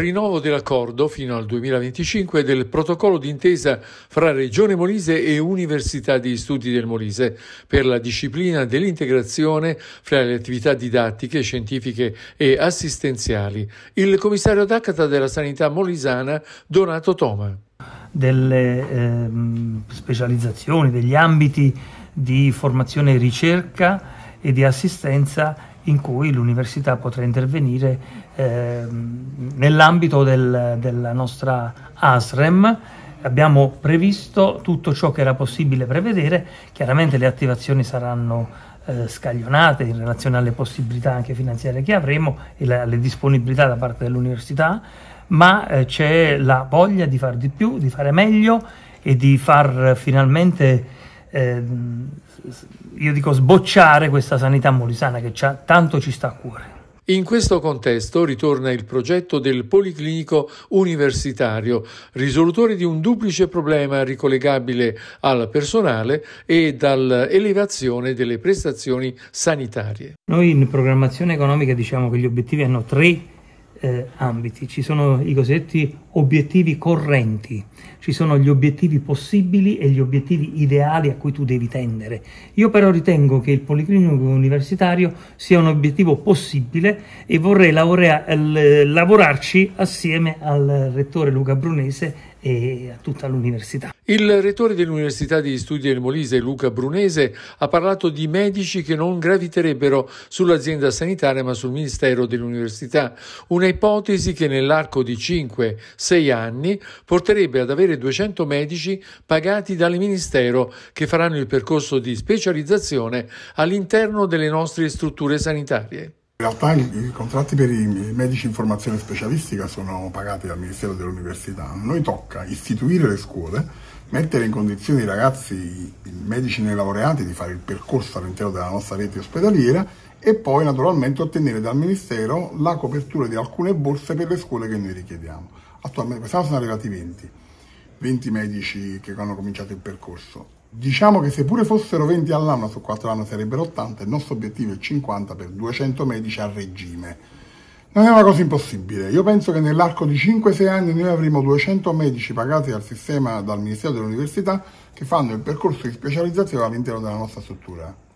Rinnovo dell'accordo fino al 2025 del protocollo d'intesa fra Regione Molise e Università di Studi del Molise per la disciplina dell'integrazione fra le attività didattiche, scientifiche e assistenziali. Il commissario d'Accata della Sanità Molisana, Donato Toma. Delle eh, specializzazioni, degli ambiti di formazione e ricerca e di assistenza in cui l'università potrà intervenire eh, nell'ambito del, della nostra ASREM. Abbiamo previsto tutto ciò che era possibile prevedere, chiaramente le attivazioni saranno eh, scaglionate in relazione alle possibilità anche finanziarie che avremo e la, alle disponibilità da parte dell'università, ma eh, c'è la voglia di fare di più, di fare meglio e di far finalmente eh, io dico sbocciare questa sanità molisana che tanto ci sta a cuore. In questo contesto ritorna il progetto del Policlinico Universitario, risolutore di un duplice problema ricollegabile al personale e dall'elevazione delle prestazioni sanitarie. Noi in programmazione economica diciamo che gli obiettivi hanno tre eh, ambiti. Ci sono i cosiddetti obiettivi correnti, ci sono gli obiettivi possibili e gli obiettivi ideali a cui tu devi tendere. Io però ritengo che il Policlinico Universitario sia un obiettivo possibile e vorrei laurea, eh, lavorarci assieme al rettore Luca Brunese e a tutta l'università. Il rettore dell'Università di Studi del Molise, Luca Brunese, ha parlato di medici che non graviterebbero sull'azienda sanitaria ma sul Ministero dell'Università, una ipotesi che nell'arco di 5-6 anni porterebbe ad avere 200 medici pagati dal Ministero che faranno il percorso di specializzazione all'interno delle nostre strutture sanitarie. In realtà i, contratti per i medici in formazione specialistica sono pagati dal Ministero dell'Università. A noi tocca istituire le scuole, mettere in condizione i ragazzi, i medici nei laureati, di fare il percorso all'interno della nostra rete ospedaliera e poi naturalmente ottenere dal Ministero la copertura di alcune borse per le scuole che noi richiediamo. Attualmente quest'anno sono arrivati 20. 20 medici che hanno cominciato il percorso. Diciamo che seppure fossero 20 all'anno su 4 anni sarebbero 80, il nostro obiettivo è 50 per 200 medici a regime. Non è una cosa impossibile, io penso che nell'arco di 5-6 anni noi avremo 200 medici pagati dal sistema, dal Ministero dell'Università, che fanno il percorso di specializzazione all'interno della nostra struttura.